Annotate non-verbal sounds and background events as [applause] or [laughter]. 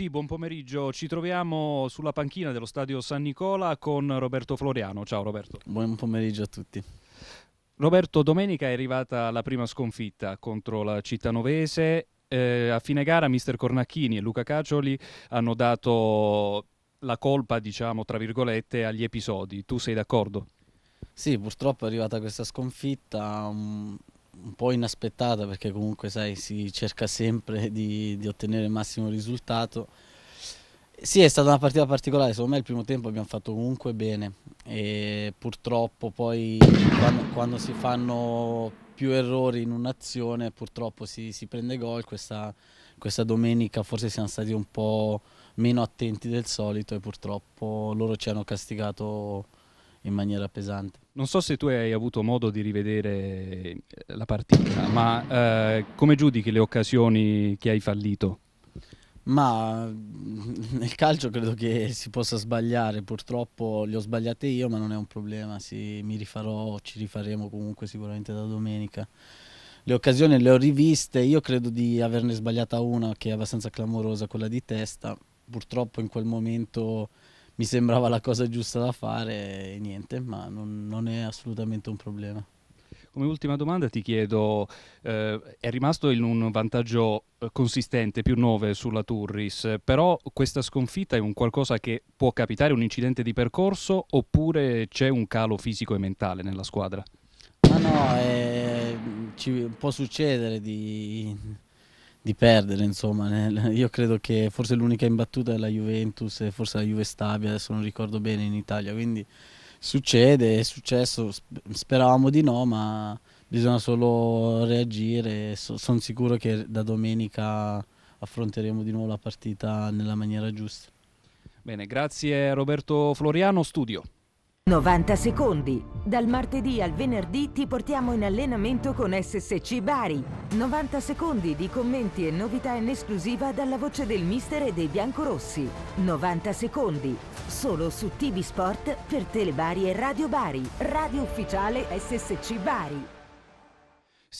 tutti, buon pomeriggio. Ci troviamo sulla panchina dello stadio San Nicola con Roberto Floriano. Ciao Roberto. Buon pomeriggio a tutti. Roberto, domenica è arrivata la prima sconfitta contro la Cittanovese. Eh, a fine gara mister Cornacchini e Luca Cacioli hanno dato la colpa, diciamo, tra virgolette, agli episodi. Tu sei d'accordo? Sì, purtroppo è arrivata questa sconfitta, um, un po' inaspettata perché comunque sai si cerca sempre di, di ottenere il massimo risultato. Sì, è stata una partita particolare, secondo me il primo tempo abbiamo fatto comunque bene e purtroppo poi quando, quando si fanno più errori in un'azione purtroppo si, si prende gol, questa, questa domenica forse siamo stati un po' meno attenti del solito e purtroppo loro ci hanno castigato in maniera pesante. Non so se tu hai avuto modo di rivedere eh, la partita, ma eh, come giudichi le occasioni che hai fallito? Ma mm, [laughs] nel calcio credo che si possa sbagliare, purtroppo le ho sbagliate io, ma non è un problema, sì, mi rifarò, ci rifaremo comunque sicuramente da domenica. Le occasioni le ho riviste, io credo di averne sbagliata una che è abbastanza clamorosa, quella di testa. Purtroppo in quel momento mi sembrava la cosa giusta da fare e niente, ma non, non è assolutamente un problema. Come ultima domanda ti chiedo, eh, è rimasto in un vantaggio eh, consistente, più 9 sulla Turris, però questa sconfitta è un qualcosa che può capitare, un incidente di percorso oppure c'è un calo fisico e mentale nella squadra? Ma ah, no, eh, ci può succedere di di perdere, insomma, io credo che forse l'unica imbattuta è la Juventus e forse la Juve Stabia, adesso non ricordo bene in Italia, quindi succede, è successo, speravamo di no, ma bisogna solo reagire, so, sono sicuro che da domenica affronteremo di nuovo la partita nella maniera giusta. Bene, grazie Roberto Floriano, studio. 90 secondi. Dal martedì al venerdì ti portiamo in allenamento con SSC Bari. 90 secondi di commenti e novità in esclusiva dalla voce del mister e dei biancorossi. 90 secondi. Solo su TV Sport per Telebari e Radio Bari, radio ufficiale SSC Bari.